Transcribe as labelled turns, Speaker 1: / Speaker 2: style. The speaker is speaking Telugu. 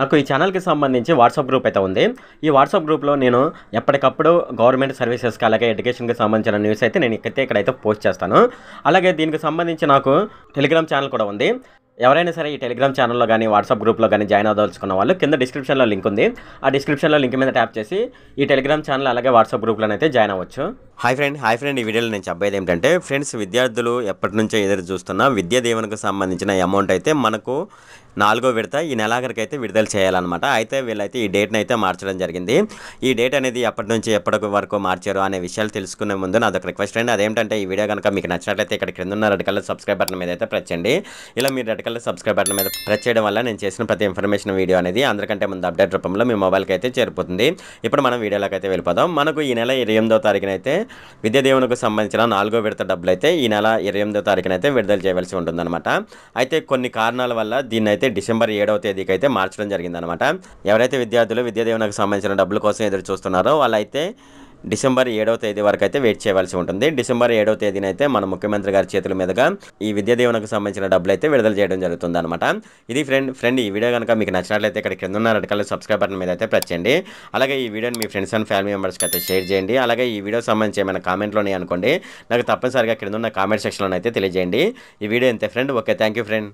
Speaker 1: నాకు ఈ ఛానల్కి సంబంధించి వాట్సాప్ గ్రూప్ అయితే ఉంది ఈ వాట్సాప్ గ్రూప్లో నేను ఎప్పటికప్పుడు గవర్నమెంట్ సర్వీసెస్కి అలాగే ఎడ్యుకేషన్కి సంబంధించిన న్యూస్ అయితే నేను ఇక్కడైతే పోస్ట్ చేస్తాను అలాగే దీనికి సంబంధించి నాకు టెలిగ్రామ్ ఛానల్ కూడా ఉంది ఎవరైనా సరే ఈ టెలిగ్రామ్ ఛానల్లో కానీ వాట్సాప్ గ్రూప్లో కానీ జాయిన్ అవ్వదలుచుకున్న వాళ్ళు కింద డిస్క్రిప్షన్లో లింక్ ఉంది ఆ డిస్క్రిప్షన్లో లింక్ మీద ట్యాప్ చేసి ఈ టెలిగ్రామ్ ఛానల్ అలాగే వాట్సాప్ గ్రూప్లో అయితే జాయిన్ అవ్వచ్చు హాయ్ ఫ్రెండ్ హాయ్ ఫ్రెండ్ ఈ వీడియోలో నేను చెప్పేది ఏంటంటే ఫ్రెండ్స్ విద్యార్థులు ఎప్పటి నుంచో ఎదురు చూస్తున్న విద్యా దీవెనకు సంబంధించిన అమౌంట్ అయితే మనకు నాలుగో విడత ఈ అయితే విడుదల చేయాలన్నమాట అయితే వీళ్ళైతే ఈ డేట్ని అయితే మార్చడం జరిగింది ఈ డేట్ అనేది ఎప్పటి నుంచి ఎప్పటి వరకు మార్చారు అనే విషయాలు తెలుసుకునే ముందు ఒక రిక్వెస్ట్ అండి అదేంటంటే ఈ వీడియో కనుక మీకు నచ్చినట్లయితే ఇక్కడ క్రింద ఉన్న రెడ్ కలర్ సబ్స్క్రైబ్ బటన్ మీద అయితే ప్రచండి ఇలా మీరు కలర్ సబ్స్క్రైబ్ బటన్ మీద ప్రెస్ చేయడం వల్ల నేను చేసిన ప్రతి ఇన్ఫర్మేషన్ వీడియో అనేది అందరికంటే ముందు అప్డేట్ రూపంలో మీ మొబైల్కి అయితే చేరిపోతుంది ఇప్పుడు మనం వీడియోలోకి అయితే వెళ్ళిపోదాం మనకు ఈ నెల ఇరవై ఎనిమిదో తారీఖునైతే విద్యాదేవునికి సంబంధించిన నాలుగో విడత డబ్బులు అయితే ఈ నెల ఇరవై ఎనిమిదో తారీఖునైతే విడుదల చేయవలసి ఉంటుందన్నమాట అయితే కొన్ని కారణాల వల్ల దీన్ని అయితే డిసెంబర్ ఏడవ తేదీకి అయితే మార్చడం జరిగిందనమాట ఎవరైతే విద్యార్థులు విద్యాదేవునికి సంబంధించిన డబ్బుల కోసం ఎదురు చూస్తున్నారో వాళ్ళైతే డిసెంబర్ ఏడవ తేదీ వరకు అయితే వెయిట్ చేయవలసి ఉంటుంది డిసెంబర్ ఏడవ తేదీన అయితే మన ముఖ్యమంత్రి గారి చేతుల మీదుగా ఈ విద్యా దీవెనకు సంబంధించిన డబ్బులు అయితే విడుదల చేయడం జరుగుతుంది అనమాట ఇది ఫ్రెండ్ ఫ్రెండ్ ఈ వీడియో కనుక మీకు నచ్చినట్లయితే ఇక్కడ కింద ఉన్న రెడ్ కలర్ సబ్స్క్రైబ్ బటన్ మీద అయితే ప్రెస్ చేయండి అలాగే ఈ వీడియోని మీ ఫ్రెండ్స్ అండ్ ఫ్యామిలీ మెంబర్స్కి అయితే షేర్ చేయండి అలాగే ఈ వీడియో సంబంధించి ఏమైనా కామెంట్లోనే అనుకోండి నాకు తప్పనిసరిగా కింద ఉన్న కామెంట్ సెక్షన్లో అయితే తెలియజేయండి ఈ వీడియో ఎంత ఫ్రెండ్ ఓకే థ్యాంక్ ఫ్రెండ్